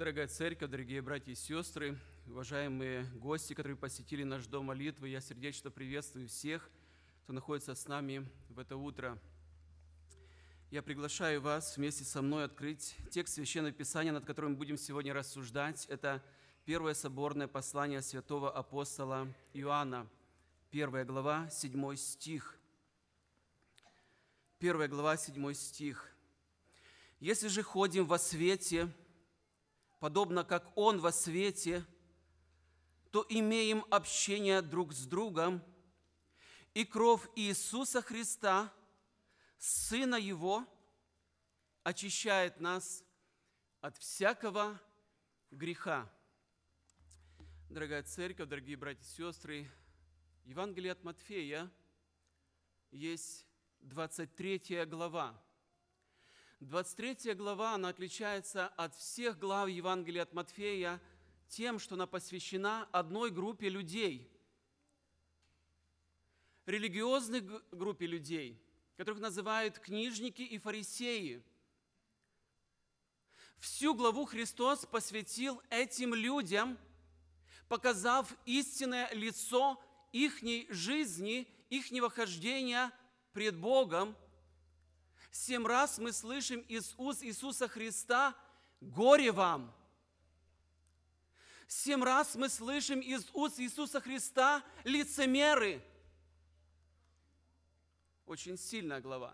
Дорогая церковь, дорогие братья и сестры, уважаемые гости, которые посетили наш дом молитвы, я сердечно приветствую всех, кто находится с нами в это утро. Я приглашаю вас вместе со мной открыть текст Священного Писания, над которым будем сегодня рассуждать. Это первое соборное послание святого апостола Иоанна, первая глава, седьмой стих. Первая глава, седьмой стих. «Если же ходим во свете, подобно как Он во свете, то имеем общение друг с другом, и кровь Иисуса Христа, Сына Его, очищает нас от всякого греха. Дорогая церковь, дорогие братья и сестры, Евангелие от Матфея есть 23 глава – 23 глава, она отличается от всех глав Евангелия от Матфея тем, что она посвящена одной группе людей, религиозной группе людей, которых называют книжники и фарисеи. Всю главу Христос посвятил этим людям, показав истинное лицо ихней жизни, их хождения пред Богом – Семь раз мы слышим из уст Иисуса Христа «Горе вам!» Семь раз мы слышим из уст Иисуса Христа «Лицемеры!» Очень сильная глава.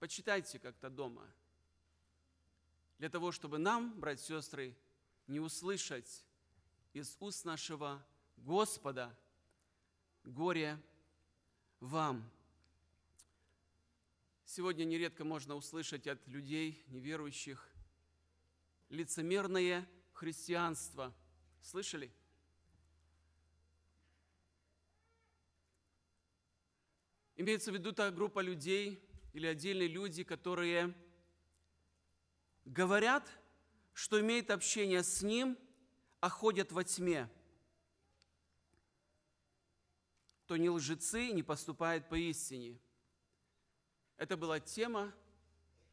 Почитайте как-то дома. Для того, чтобы нам, братья и сестры, не услышать из уст нашего Господа «Горе вам!» Сегодня нередко можно услышать от людей, неверующих, лицемерное христианство. Слышали? Имеется в виду та группа людей или отдельные люди, которые говорят, что имеют общение с Ним, а ходят во тьме. То не лжецы не поступают поистине – это была тема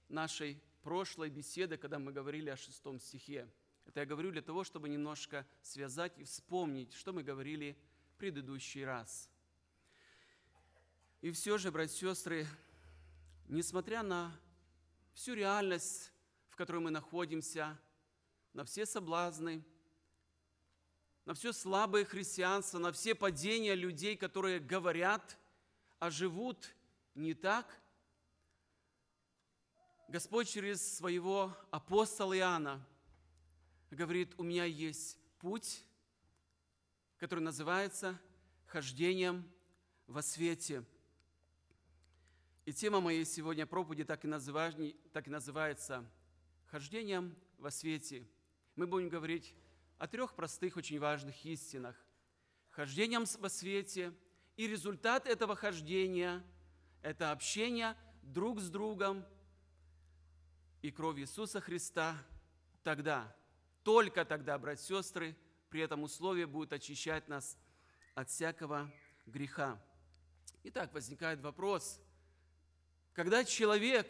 нашей прошлой беседы, когда мы говорили о шестом стихе. Это я говорю для того, чтобы немножко связать и вспомнить, что мы говорили в предыдущий раз. И все же, братья и сестры, несмотря на всю реальность, в которой мы находимся, на все соблазны, на все слабое христианство, на все падения людей, которые говорят, а живут не так, Господь через своего апостола Иоанна говорит, у меня есть путь, который называется хождением во свете. И тема моей сегодня проповеди так и, так и называется «Хождением во свете». Мы будем говорить о трех простых, очень важных истинах. Хождением во свете и результат этого хождения – это общение друг с другом – и кровь Иисуса Христа, тогда, только тогда, братья и сестры, при этом условии будут очищать нас от всякого греха. Итак, возникает вопрос, когда человек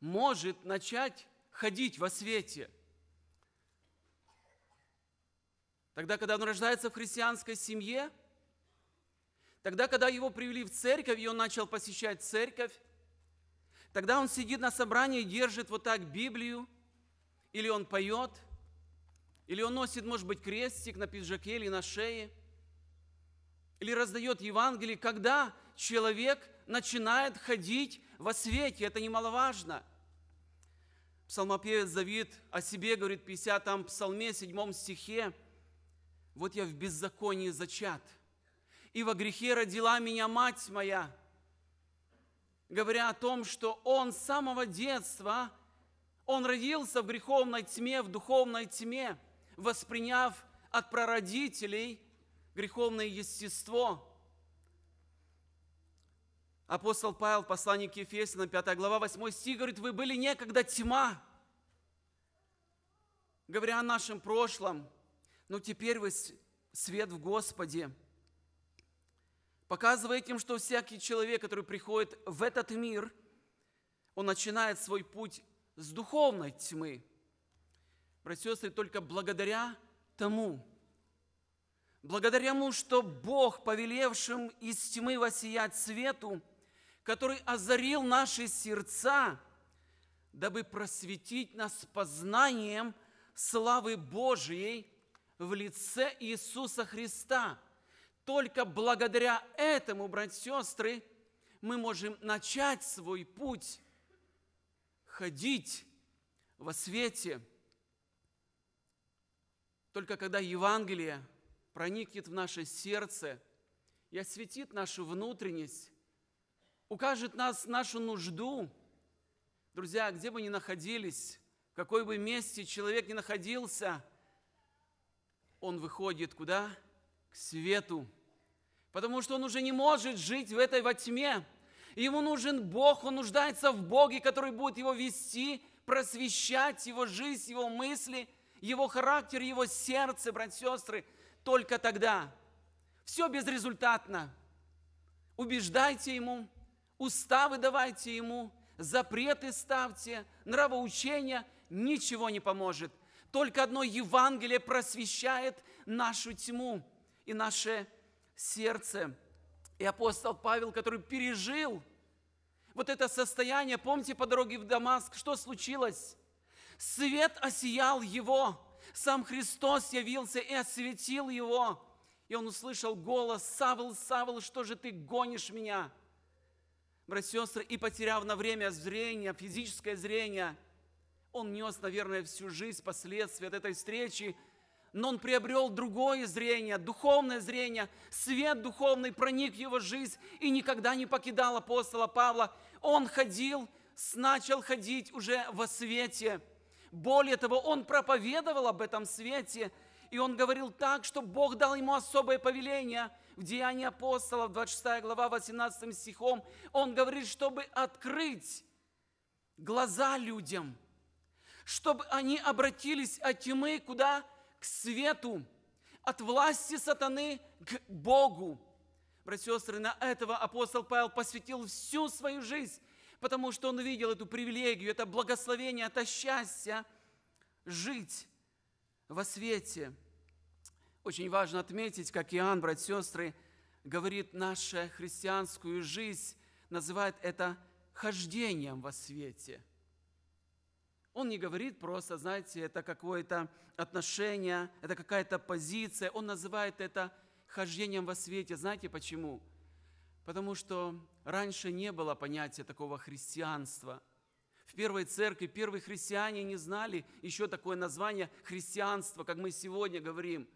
может начать ходить во свете? Тогда, когда он рождается в христианской семье, тогда, когда его привели в церковь, и он начал посещать церковь, Тогда он сидит на собрании, держит вот так Библию, или он поет, или он носит, может быть, крестик на пиджаке или на шее, или раздает Евангелие, когда человек начинает ходить во свете, это немаловажно. Псалмопевец завид о себе говорит в 50-м псалме, 7 стихе, «Вот я в беззаконии зачат, и во грехе родила меня мать моя» говоря о том, что он с самого детства, он родился в греховной тьме, в духовной тьме, восприняв от прародителей греховное естество. Апостол Павел, посланник к Ефесянам, 5 глава, 8 стих, говорит, «Вы были некогда тьма, говоря о нашем прошлом, но «Ну, теперь вы свет в Господе» показывая этим, что всякий человек, который приходит в этот мир, он начинает свой путь с духовной тьмы. Братья и сестры, только благодаря тому, благодаря тому, что Бог, повелевшим из тьмы воссиять свету, который озарил наши сердца, дабы просветить нас познанием славы Божией в лице Иисуса Христа – только благодаря этому, братья и сестры, мы можем начать свой путь, ходить во свете. Только когда Евангелие проникнет в наше сердце и осветит нашу внутренность, укажет нас нашу нужду. Друзья, где бы ни находились, в какой бы месте человек ни находился, он выходит куда? К свету потому что он уже не может жить в этой во тьме. Ему нужен Бог, он нуждается в Боге, который будет его вести, просвещать его жизнь, его мысли, его характер, его сердце, братья и сестры, только тогда. Все безрезультатно. Убеждайте ему, уставы давайте ему, запреты ставьте, нравоучения, ничего не поможет. Только одно Евангелие просвещает нашу тьму и наше сердце. И апостол Павел, который пережил вот это состояние, помните по дороге в Дамаск, что случилось? Свет осиял его, сам Христос явился и осветил его. И он услышал голос, «Савл, Савл, что же ты гонишь меня?» Братья и сестры, и потеряв на время зрение, физическое зрение, он нес, наверное, всю жизнь последствия от этой встречи – но он приобрел другое зрение, духовное зрение, свет духовный проник в его жизнь и никогда не покидал апостола Павла. Он ходил, начал ходить уже во свете. Более того, он проповедовал об этом свете, и он говорил так, что Бог дал ему особое повеление. В Деянии апостолов, 26 глава, 18 стихом, он говорит, чтобы открыть глаза людям, чтобы они обратились от тьмы куда? к свету, от власти сатаны к Богу. Братья и сестры, на этого апостол Павел посвятил всю свою жизнь, потому что он видел эту привилегию, это благословение, это счастье жить во свете. Очень важно отметить, как Иоанн, братья и сестры, говорит наша христианскую жизнь, называет это хождением во свете – он не говорит просто, знаете, это какое-то отношение, это какая-то позиция. Он называет это хождением во свете. Знаете почему? Потому что раньше не было понятия такого христианства. В первой церкви первые христиане не знали еще такое название христианство, как мы сегодня говорим.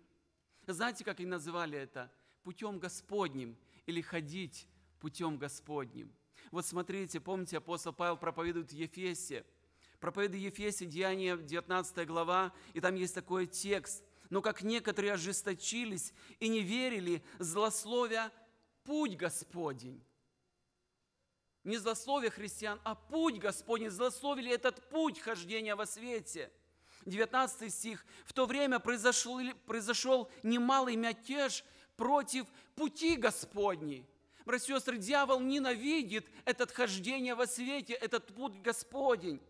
Знаете, как они называли это? Путем Господним или ходить путем Господним. Вот смотрите, помните, апостол Павел проповедует в Ефесе – Проповеды Ефесе, Деяния, 19 глава, и там есть такой текст. «Но как некоторые ожесточились и не верили, злословя путь Господень». Не злословие христиан, а путь Господень. Злословили этот путь хождения во свете – 19 стих. «В то время произошел, произошел немалый мятеж против пути Господней». Братья и сестры, дьявол ненавидит это хождение во свете, этот путь Господень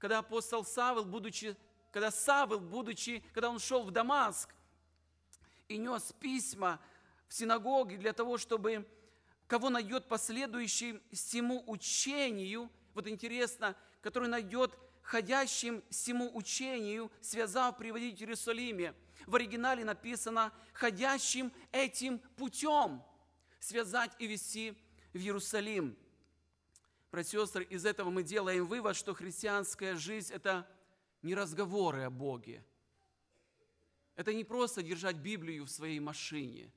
когда апостол Савел, будучи, когда Савел, будучи, когда он шел в Дамаск и нес письма в синагоге для того, чтобы кого найдет последующим всему учению, вот интересно, который найдет ходящим всему учению, связав приводить в Иерусалиме. В оригинале написано «ходящим этим путем» связать и вести в Иерусалим. Братья и сестры, из этого мы делаем вывод, что христианская жизнь – это не разговоры о Боге. Это не просто держать Библию в своей машине.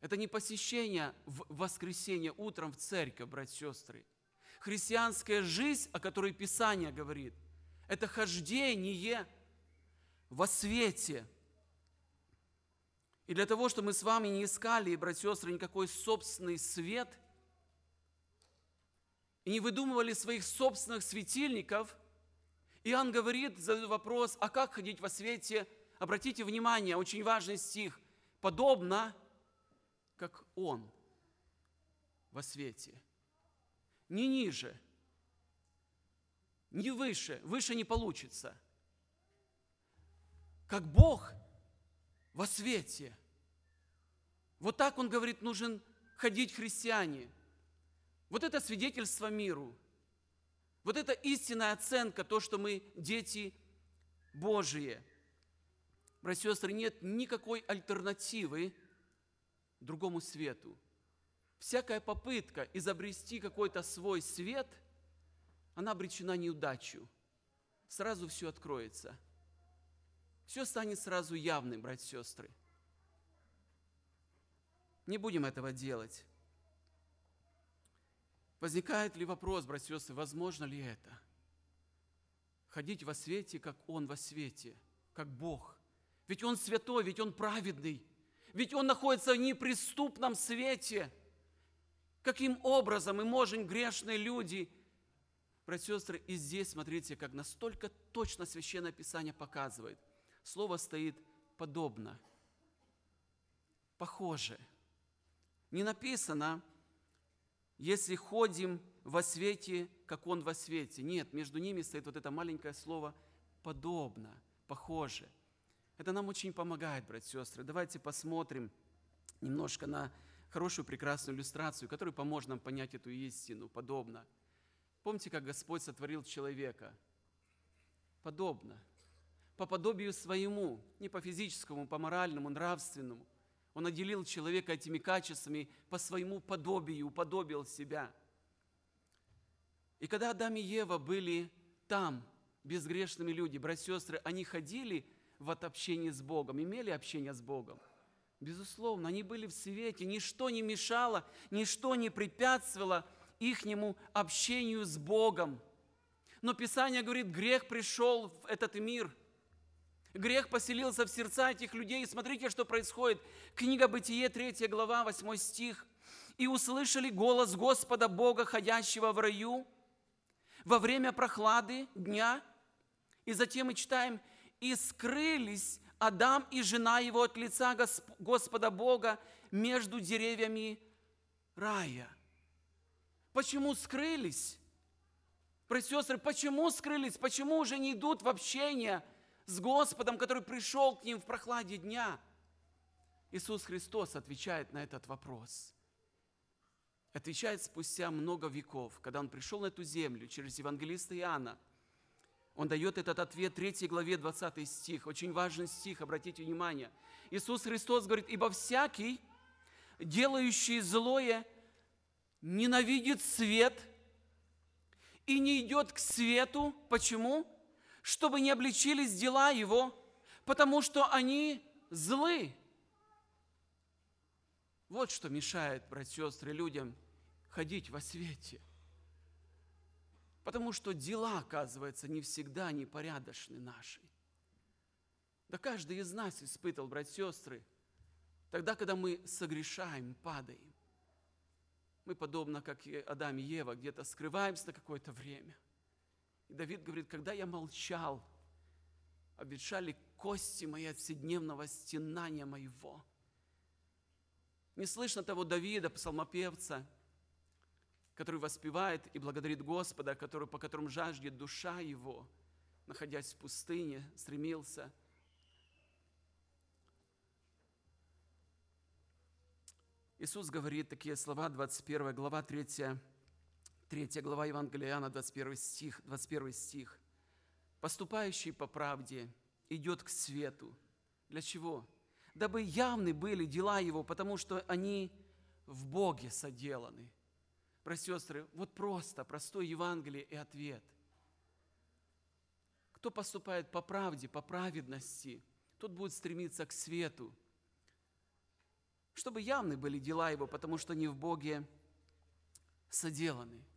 Это не посещение в воскресенье утром в церковь, братья и сестры. Христианская жизнь, о которой Писание говорит, это хождение во свете. И для того, чтобы мы с вами не искали, братья и сестры, никакой собственный свет – и не выдумывали своих собственных светильников. Иоанн говорит, задает вопрос, а как ходить во свете? Обратите внимание, очень важный стих. Подобно, как Он во свете. Не ниже, не выше, выше не получится. Как Бог во свете. Вот так, он говорит, нужен ходить христиане – вот это свидетельство миру, вот это истинная оценка, то, что мы дети Божие. Братья и сестры, нет никакой альтернативы другому свету. Всякая попытка изобрести какой-то свой свет, она обречена неудачу. Сразу все откроется. Все станет сразу явным, братья и сестры. Не будем этого делать. Возникает ли вопрос, братья и сестры, возможно ли это? Ходить во свете, как Он во свете, как Бог. Ведь Он святой, ведь Он праведный, ведь Он находится в неприступном свете. Каким образом мы можем, грешные люди, братья и сестры, и здесь, смотрите, как настолько точно Священное Писание показывает. Слово стоит «подобно», «похоже». Не написано – если ходим во свете, как Он во свете. Нет, между ними стоит вот это маленькое слово «подобно», «похоже». Это нам очень помогает, братья и сестры. Давайте посмотрим немножко на хорошую, прекрасную иллюстрацию, которая поможет нам понять эту истину, подобно. Помните, как Господь сотворил человека? Подобно. По подобию своему, не по физическому, по моральному, нравственному. Он отделил человека этими качествами по своему подобию, уподобил себя. И когда Адам и Ева были там, безгрешными люди, братья и сестры, они ходили в общение с Богом, имели общение с Богом. Безусловно, они были в свете, ничто не мешало, ничто не препятствовало ихнему общению с Богом. Но Писание говорит, грех пришел в этот мир – Грех поселился в сердца этих людей. И смотрите, что происходит. Книга Бытие, 3 глава, 8 стих. «И услышали голос Господа Бога, ходящего в раю, во время прохлады дня». И затем мы читаем, «И скрылись Адам и жена его от лица Госп Господа Бога между деревьями рая». Почему скрылись? Братья сестры, почему скрылись? Почему уже не идут в общение – с Господом, который пришел к ним в прохладе дня? Иисус Христос отвечает на этот вопрос. Отвечает спустя много веков, когда Он пришел на эту землю через евангелиста Иоанна. Он дает этот ответ 3 главе 20 стих. Очень важный стих, обратите внимание. Иисус Христос говорит, «Ибо всякий, делающий злое, ненавидит свет и не идет к свету». Почему? чтобы не обличились дела его, потому что они злы. Вот что мешает, братья и сестры, людям ходить во свете. Потому что дела, оказывается, не всегда непорядочны наши. Да каждый из нас испытал, братья и сестры, тогда, когда мы согрешаем, падаем. Мы, подобно как Адам и Ева, где-то скрываемся на какое-то время – и Давид говорит, когда я молчал, обветшали кости мои от вседневного стенания моего. Не слышно того Давида, псалмопевца, который воспевает и благодарит Господа, который, по которому жаждет душа его, находясь в пустыне, стремился. Иисус говорит такие слова, 21 глава, 3 3 глава Евангелия Иоанна, 21 стих, 21 стих. «Поступающий по правде идет к свету». Для чего? «Дабы явны были дела его, потому что они в Боге соделаны». Братья сестры, вот просто, простой Евангелие и ответ. Кто поступает по правде, по праведности, тот будет стремиться к свету, чтобы явны были дела его, потому что они в Боге соделаны –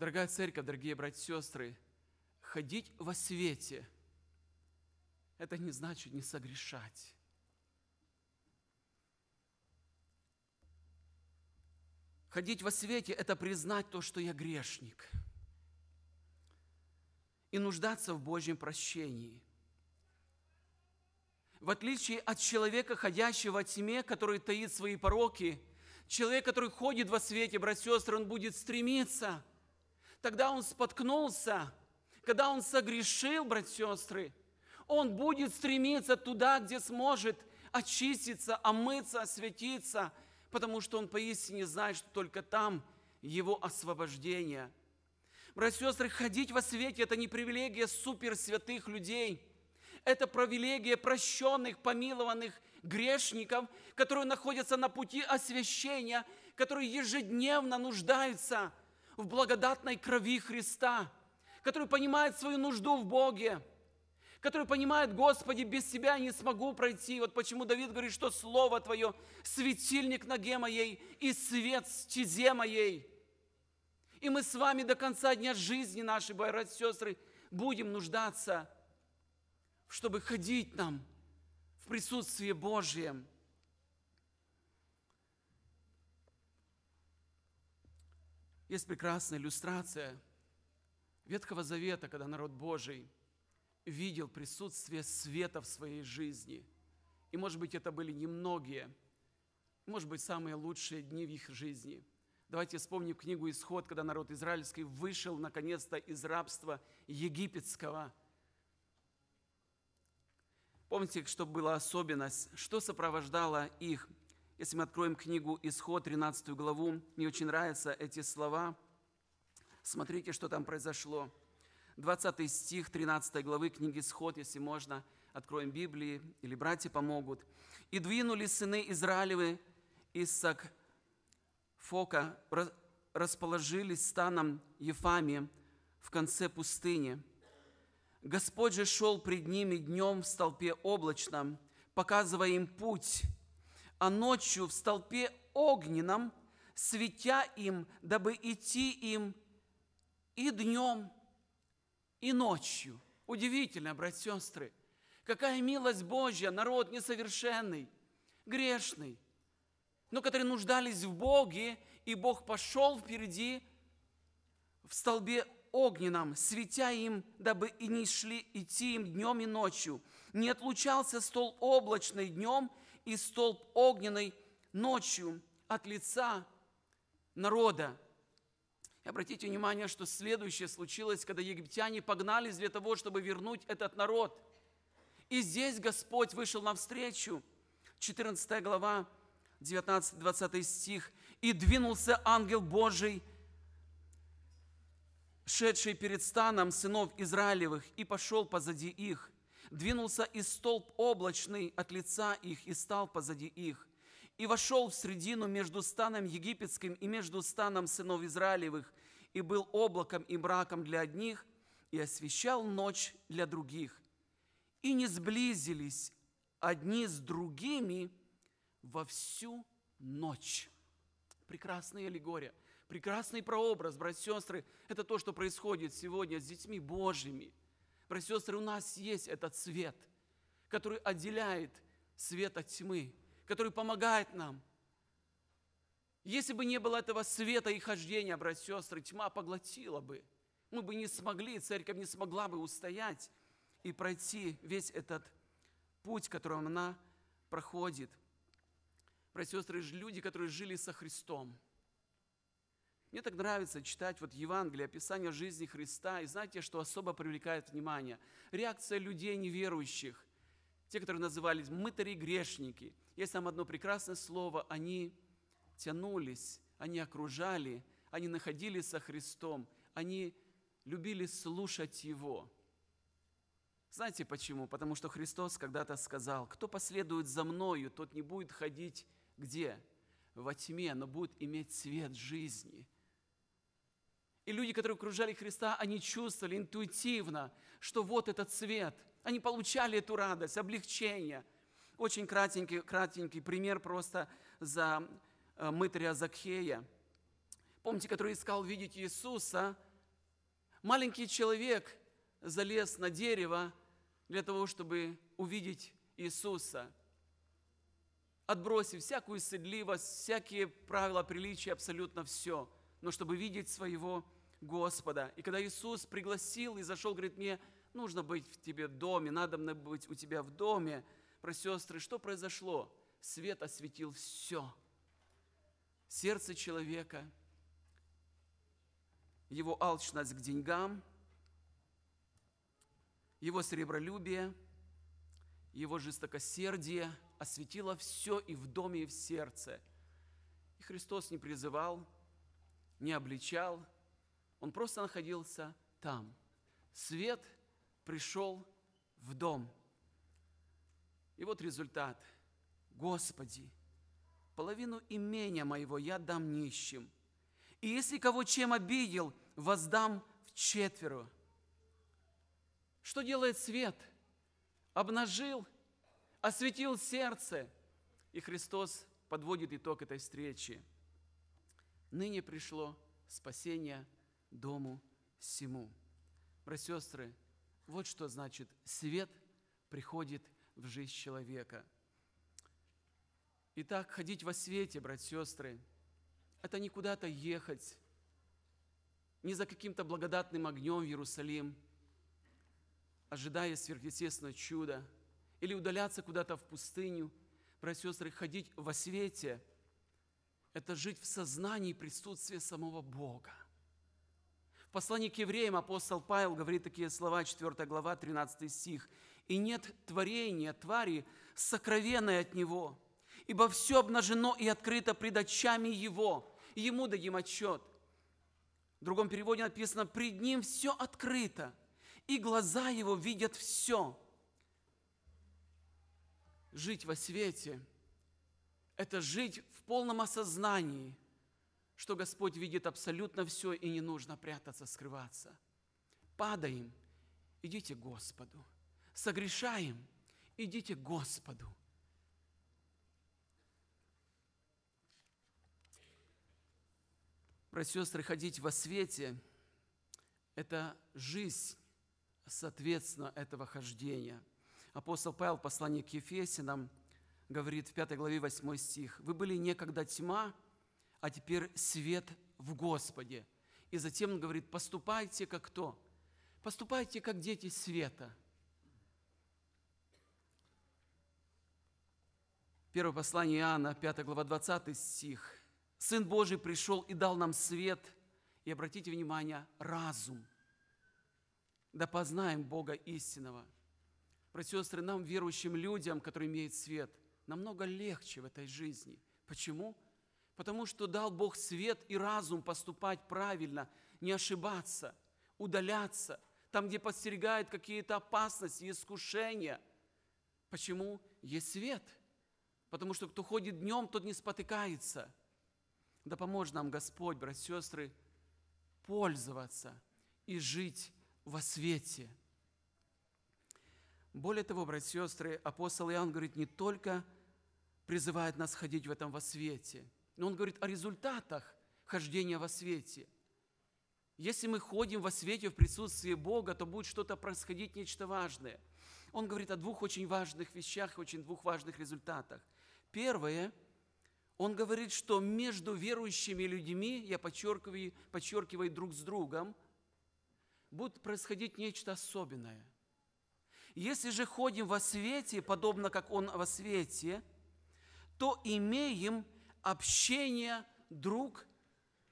Дорогая церковь, дорогие братья и сестры, ходить во свете – это не значит не согрешать. Ходить во свете – это признать то, что я грешник, и нуждаться в Божьем прощении. В отличие от человека, ходящего во тьме, который таит свои пороки, человек, который ходит во свете, брат, сестры, он будет стремиться – Тогда он споткнулся, когда он согрешил, братья и сестры, он будет стремиться туда, где сможет очиститься, омыться, осветиться, потому что он поистине знает, что только там его освобождение. Братья и сестры, ходить во свете – это не привилегия суперсвятых людей. Это привилегия прощенных, помилованных грешников, которые находятся на пути освящения, которые ежедневно нуждаются – в благодатной крови Христа, который понимает свою нужду в Боге, который понимает, Господи, без Тебя не смогу пройти. Вот почему Давид говорит, что Слово Твое – светильник ноге моей и свет стезе моей. И мы с вами до конца дня жизни нашей, братья и сестры, будем нуждаться, чтобы ходить нам в присутствии Божьем – Есть прекрасная иллюстрация Ветхого Завета, когда народ Божий видел присутствие света в своей жизни. И, может быть, это были немногие, может быть, самые лучшие дни в их жизни. Давайте вспомним книгу «Исход», когда народ израильский вышел, наконец-то, из рабства египетского. Помните, что была особенность? Что сопровождало их – если мы откроем книгу «Исход», 13 главу, мне очень нравятся эти слова. Смотрите, что там произошло. 20 стих 13 главы книги «Исход», если можно, откроем Библии, или братья помогут. «И двинули сыны Израилевы из Сакфока, расположились станом Ефами в конце пустыни. Господь же шел пред ними днем в столпе облачном, показывая им путь, а ночью в столпе огненном, светя им, дабы идти им и днем, и ночью. Удивительно, братья сестры, какая милость Божья, народ несовершенный, грешный, но которые нуждались в Боге, и Бог пошел впереди в столбе огненном, светя им, дабы и не шли идти им днем и ночью. Не отлучался стол облачный днем и столб огненный ночью от лица народа. И обратите внимание, что следующее случилось, когда египтяне погнались для того, чтобы вернуть этот народ. И здесь Господь вышел навстречу. 14 глава, 19-20 стих. «И двинулся ангел Божий, шедший перед станом сынов Израилевых, и пошел позади их, двинулся и столб облачный от лица их и стал позади их, и вошел в средину между станом египетским и между станом сынов Израилевых, и был облаком и браком для одних, и освещал ночь для других. И не сблизились одни с другими во всю ночь. Прекрасная аллегория, прекрасный прообраз, братья и сестры. Это то, что происходит сегодня с детьми Божьими. Братья и сестры, у нас есть этот свет, который отделяет свет от тьмы, который помогает нам. Если бы не было этого света и хождения, братья и сестры, тьма поглотила бы. Мы бы не смогли, церковь не смогла бы устоять и пройти весь этот путь, которым она проходит. Братья и сестры, люди, которые жили со Христом – мне так нравится читать вот Евангелие, описание жизни Христа. И знаете, что особо привлекает внимание? Реакция людей неверующих. Те, которые назывались мытари грешники. Есть там одно прекрасное слово. Они тянулись, они окружали, они находились со Христом, они любили слушать Его. Знаете почему? Потому что Христос когда-то сказал, кто последует за мною, тот не будет ходить где? Во тьме, но будет иметь свет жизни – и люди, которые окружали Христа, они чувствовали интуитивно, что вот этот свет. Они получали эту радость, облегчение. Очень кратенький, кратенький пример просто за э, мытаря Закхея. Помните, который искал видеть Иисуса? Маленький человек залез на дерево для того, чтобы увидеть Иисуса. Отбросив всякую стыдливость, всякие правила приличия, абсолютно все – но чтобы видеть своего Господа. И когда Иисус пригласил и зашел, говорит, мне нужно быть в тебе в доме, надо мне быть у тебя в доме. Про сестры, что произошло? Свет осветил все. Сердце человека, его алчность к деньгам, его серебролюбие, его жестокосердие осветило все и в доме, и в сердце. И Христос не призывал не обличал, он просто находился там. Свет пришел в дом. И вот результат. Господи, половину имения моего я дам нищим. И если кого чем обидел, воздам в четверо. Что делает свет? Обнажил, осветил сердце. И Христос подводит итог этой встречи – ныне пришло спасение дому всему. Братья и сестры, вот что значит свет приходит в жизнь человека. Итак, ходить во свете, братья и сестры, это не куда-то ехать, не за каким-то благодатным огнем в Иерусалим, ожидая сверхъестественного чуда, или удаляться куда-то в пустыню. Братья и сестры, ходить во свете –– это жить в сознании присутствия самого Бога. В послании к евреям апостол Павел говорит такие слова, 4 глава, 13 стих. «И нет творения, твари, сокровенной от Него, ибо все обнажено и открыто пред очами Его, и Ему дадим отчет». В другом переводе написано «Пред Ним все открыто, и глаза Его видят все». Жить во свете – это жить в полном осознании, что Господь видит абсолютно все и не нужно прятаться, скрываться. Падаем, идите к Господу. Согрешаем, идите к Господу. Братья сестры, ходить во свете – это жизнь, соответственно, этого хождения. Апостол Павел в послании к Ефесинам – говорит в 5 главе 8 стих, «Вы были некогда тьма, а теперь свет в Господе». И затем он говорит, «Поступайте как кто? Поступайте как дети света». Первое послание Иоанна, 5 глава 20 стих. «Сын Божий пришел и дал нам свет, и, обратите внимание, разум. Да познаем Бога истинного». Братья сестры, нам, верующим людям, которые имеют свет – намного легче в этой жизни. Почему? Потому что дал Бог свет и разум поступать правильно, не ошибаться, удаляться, там, где подстерегают какие-то опасности, искушения. Почему? Есть свет. Потому что кто ходит днем, тот не спотыкается. Да поможет нам Господь, братья и сестры, пользоваться и жить во свете. Более того, братья и сестры, апостол Иоанн говорит не только – призывает нас ходить в этом во свете. Но он говорит о результатах хождения во свете. Если мы ходим во свете в присутствии Бога, то будет что-то происходить, нечто важное. Он говорит о двух очень важных вещах, очень двух важных результатах. Первое, он говорит, что между верующими людьми, я подчеркиваю, подчеркиваю друг с другом, будет происходить нечто особенное. Если же ходим во свете, подобно как Он во свете, то имеем общение друг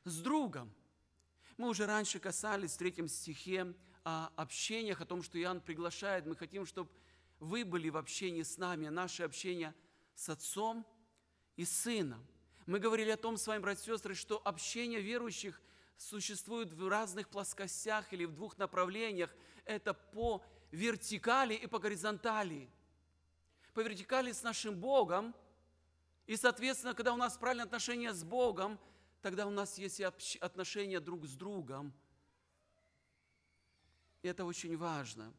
с другом. Мы уже раньше касались в третьем стихе о а, общениях, о том, что Иоанн приглашает. Мы хотим, чтобы вы были в общении с нами, а наше общение с Отцом и Сыном. Мы говорили о том с вами, братья и сестры, что общение верующих существует в разных плоскостях или в двух направлениях. Это по вертикали и по горизонтали. По вертикали с нашим Богом – и, соответственно, когда у нас правильные отношения с Богом, тогда у нас есть и отношения друг с другом. И это очень важно.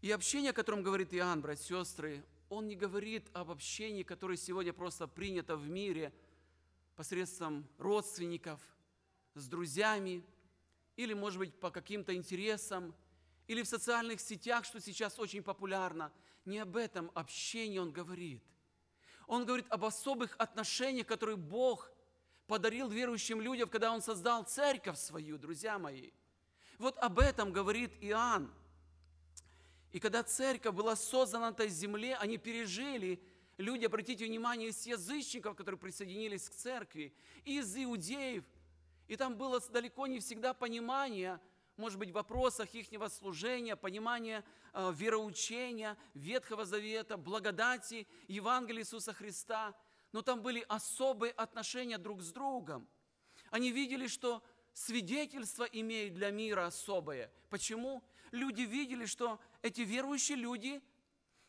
И общение, о котором говорит Иоанн, братья сестры, он не говорит об общении, которое сегодня просто принято в мире посредством родственников, с друзьями, или, может быть, по каким-то интересам, или в социальных сетях, что сейчас очень популярно. Не об этом общении он говорит – он говорит об особых отношениях, которые Бог подарил верующим людям, когда Он создал церковь свою, друзья мои. Вот об этом говорит Иоанн. И когда церковь была создана на этой земле, они пережили люди, обратите внимание, из язычников, которые присоединились к церкви, из иудеев. И там было далеко не всегда понимание – может быть, в вопросах ихнего служения, понимания э, вероучения, Ветхого Завета, благодати, Евангелия Иисуса Христа. Но там были особые отношения друг с другом. Они видели, что свидетельство имеют для мира особое. Почему? Люди видели, что эти верующие люди,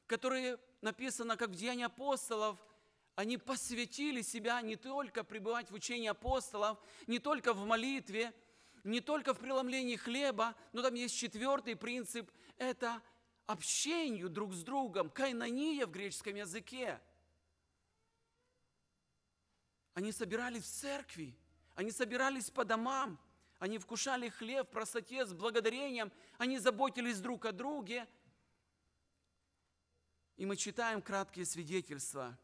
которые, написано, как в Деянии апостолов, они посвятили себя не только пребывать в учении апостолов, не только в молитве, не только в преломлении хлеба, но там есть четвертый принцип – это общению друг с другом, кайнония в греческом языке. Они собирались в церкви, они собирались по домам, они вкушали хлеб в простоте, с благодарением, они заботились друг о друге. И мы читаем краткие свидетельства,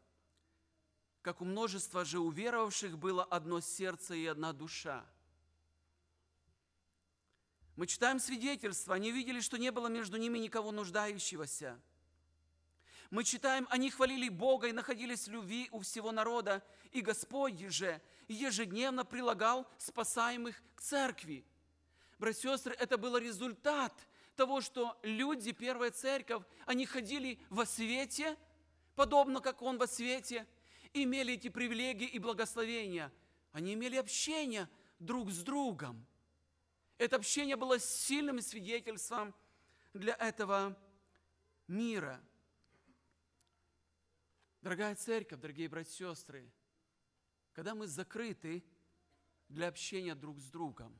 как у множества же уверовавших было одно сердце и одна душа – мы читаем свидетельства, они видели, что не было между ними никого нуждающегося. Мы читаем, они хвалили Бога и находились в любви у всего народа, и Господь же ежедневно прилагал спасаемых к церкви. Братья и сестры, это был результат того, что люди, первая церковь, они ходили во свете, подобно как Он во свете, имели эти привилегии и благословения. Они имели общение друг с другом. Это общение было сильным свидетельством для этого мира. Дорогая церковь, дорогие братья и сестры, когда мы закрыты для общения друг с другом,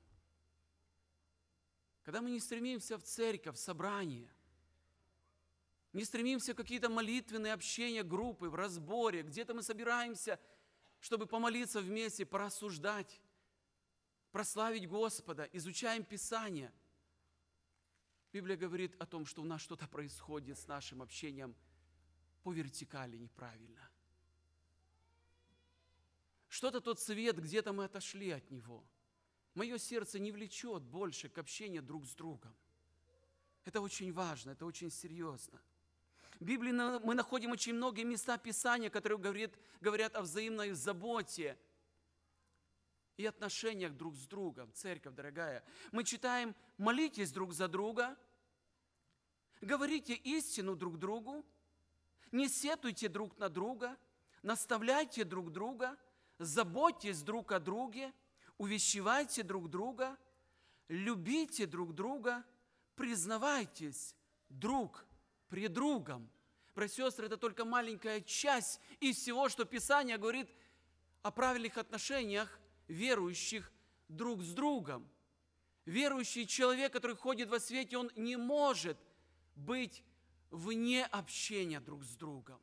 когда мы не стремимся в церковь, в собрание, не стремимся в какие-то молитвенные общения группы, в разборе, где-то мы собираемся, чтобы помолиться вместе, порассуждать, прославить Господа, изучаем Писание. Библия говорит о том, что у нас что-то происходит с нашим общением по вертикали неправильно. Что-то тот свет, где-то мы отошли от него. Мое сердце не влечет больше к общению друг с другом. Это очень важно, это очень серьезно. В Библии мы находим очень многие места Писания, которые говорят, говорят о взаимной заботе – и отношениях друг с другом, церковь дорогая. Мы читаем, молитесь друг за друга, говорите истину друг другу, не сетуйте друг на друга, наставляйте друг друга, заботьтесь друг о друге, увещевайте друг друга, любите друг друга, признавайтесь друг при другом. Братья сестры, это только маленькая часть из всего, что Писание говорит о правильных отношениях верующих друг с другом. Верующий человек, который ходит во свете, он не может быть вне общения друг с другом.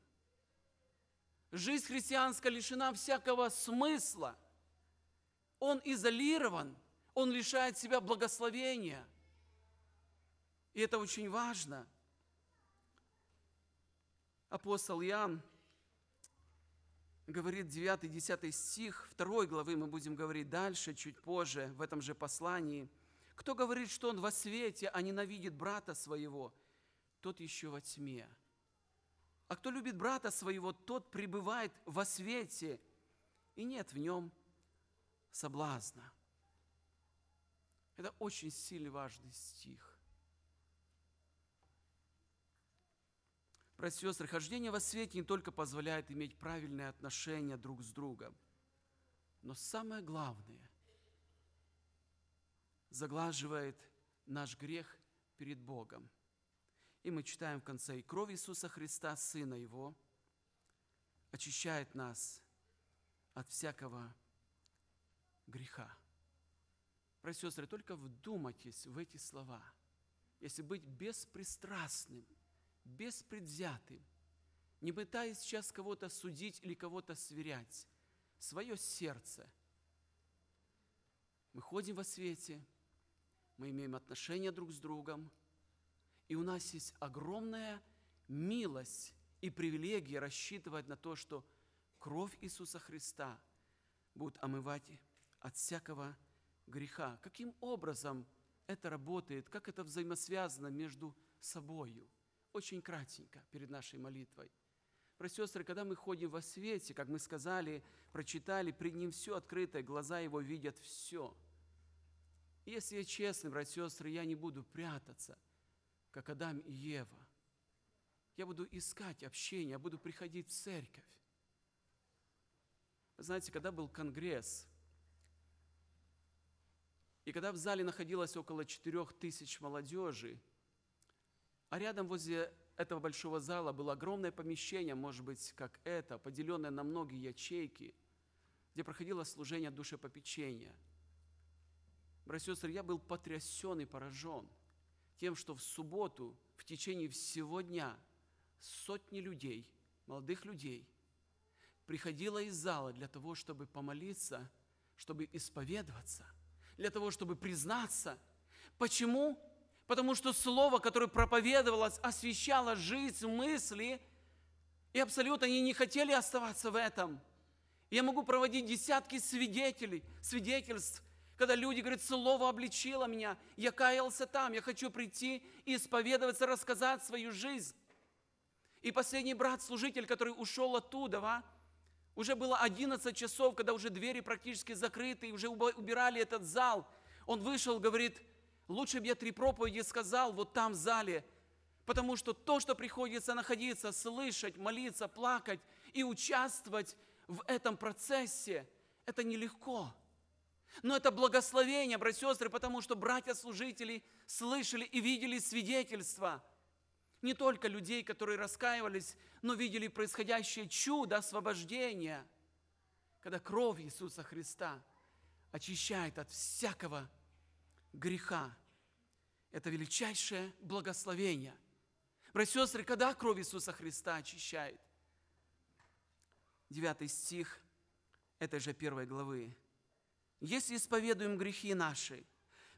Жизнь христианская лишена всякого смысла. Он изолирован, он лишает себя благословения. И это очень важно. Апостол Иоанн говорит 9-10 стих 2 главы, мы будем говорить дальше, чуть позже, в этом же послании. Кто говорит, что он во свете, а ненавидит брата своего, тот еще во тьме. А кто любит брата своего, тот пребывает во свете, и нет в нем соблазна. Это очень сильный важный стих. Братья и сестры, хождение во свете не только позволяет иметь правильные отношения друг с другом, но самое главное – заглаживает наш грех перед Богом. И мы читаем в конце, «И кровь Иисуса Христа, Сына Его, очищает нас от всякого греха». Братья и сестры, только вдумайтесь в эти слова. Если быть беспристрастным – беспредвзятым, не пытаясь сейчас кого-то судить или кого-то сверять, свое сердце. Мы ходим во свете, мы имеем отношения друг с другом, и у нас есть огромная милость и привилегия рассчитывать на то, что кровь Иисуса Христа будет омывать от всякого греха. Каким образом это работает, как это взаимосвязано между собою – очень кратенько перед нашей молитвой. Братья сестры, когда мы ходим во свете, как мы сказали, прочитали, пред Ним все открытое, глаза Его видят все. если я честный, братья сестры, я не буду прятаться, как Адам и Ева. Я буду искать общение, я буду приходить в церковь. Вы знаете, когда был конгресс, и когда в зале находилось около четырех тысяч молодежи, а рядом возле этого большого зала было огромное помещение, может быть, как это, поделенное на многие ячейки, где проходило служение душепопечения. Братья и сестры, я был потрясен и поражен тем, что в субботу, в течение всего дня, сотни людей, молодых людей, приходило из зала для того, чтобы помолиться, чтобы исповедоваться, для того, чтобы признаться. Почему? Потому что слово, которое проповедовалось, освещало жизнь, мысли, и абсолютно они не хотели оставаться в этом. Я могу проводить десятки свидетелей, свидетельств, когда люди говорят, слово обличило меня, я каялся там, я хочу прийти и исповедоваться, рассказать свою жизнь. И последний брат-служитель, который ушел оттуда, а, уже было 11 часов, когда уже двери практически закрыты, и уже убирали этот зал. Он вышел, говорит, Лучше бы я три проповеди сказал вот там в зале, потому что то, что приходится находиться, слышать, молиться, плакать и участвовать в этом процессе, это нелегко. Но это благословение, братья и сестры, потому что братья-служители слышали и видели свидетельства не только людей, которые раскаивались, но видели происходящее чудо освобождения, когда кровь Иисуса Христа очищает от всякого греха. Это величайшее благословение. Братья и сестры, когда кровь Иисуса Христа очищает? девятый стих этой же первой главы. «Если исповедуем грехи наши,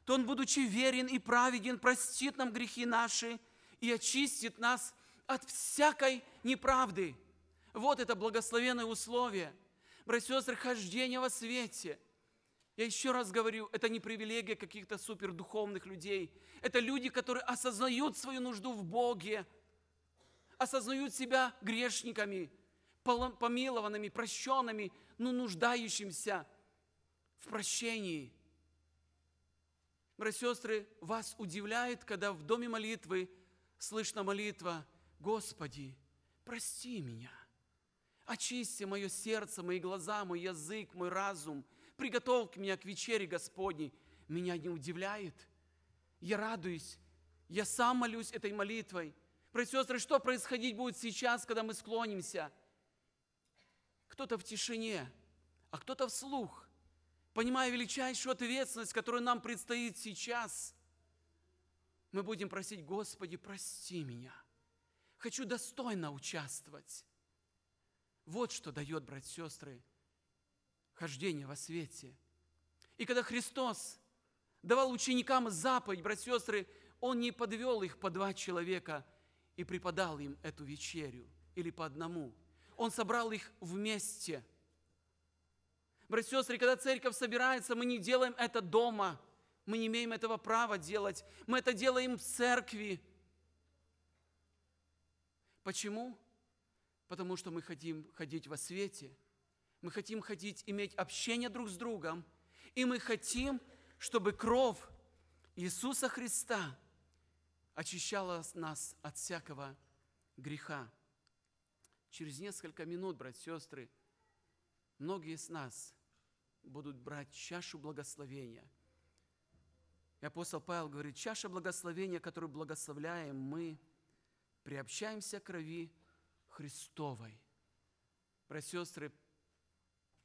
то Он, будучи верен и праведен, простит нам грехи наши и очистит нас от всякой неправды». Вот это благословенное условие. Братья и сестры, хождение во свете – я еще раз говорю, это не привилегия каких-то супердуховных людей. Это люди, которые осознают свою нужду в Боге, осознают себя грешниками, помилованными, прощенными, но нуждающимся в прощении. Братья и сестры, вас удивляет, когда в доме молитвы слышна молитва «Господи, прости меня, очисти мое сердце, мои глаза, мой язык, мой разум – приготовь меня к вечере Господней, меня не удивляет. Я радуюсь, я сам молюсь этой молитвой. Братья сестры, что происходить будет сейчас, когда мы склонимся? Кто-то в тишине, а кто-то вслух, понимая величайшую ответственность, которую нам предстоит сейчас, мы будем просить, Господи, прости меня. Хочу достойно участвовать. Вот что дает, братья сестры, хождение во свете. И когда Христос давал ученикам заповедь, братья и сестры, Он не подвел их по два человека и преподал им эту вечерю или по одному. Он собрал их вместе. Братья и сестры, когда церковь собирается, мы не делаем это дома. Мы не имеем этого права делать. Мы это делаем в церкви. Почему? Потому что мы хотим ходить во свете – мы хотим ходить, иметь общение друг с другом, и мы хотим, чтобы кровь Иисуса Христа очищала нас от всякого греха. Через несколько минут, братья и сестры, многие из нас будут брать чашу благословения. И апостол Павел говорит, чаша благословения, которую благословляем мы, приобщаемся к крови Христовой. Братья и сестры,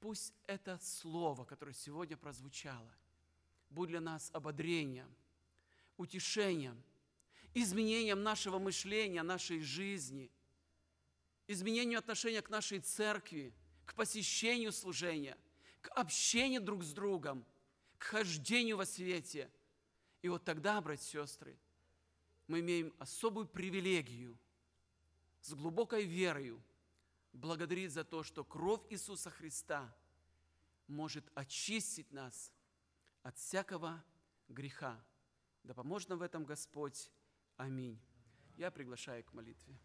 пусть это слово, которое сегодня прозвучало, будет для нас ободрением, утешением, изменением нашего мышления, нашей жизни, изменению отношения к нашей церкви, к посещению служения, к общению друг с другом, к хождению во свете. И вот тогда, братья и сестры, мы имеем особую привилегию с глубокой верою – благодарить за то, что кровь Иисуса Христа может очистить нас от всякого греха. Да поможет нам в этом Господь. Аминь. Я приглашаю к молитве.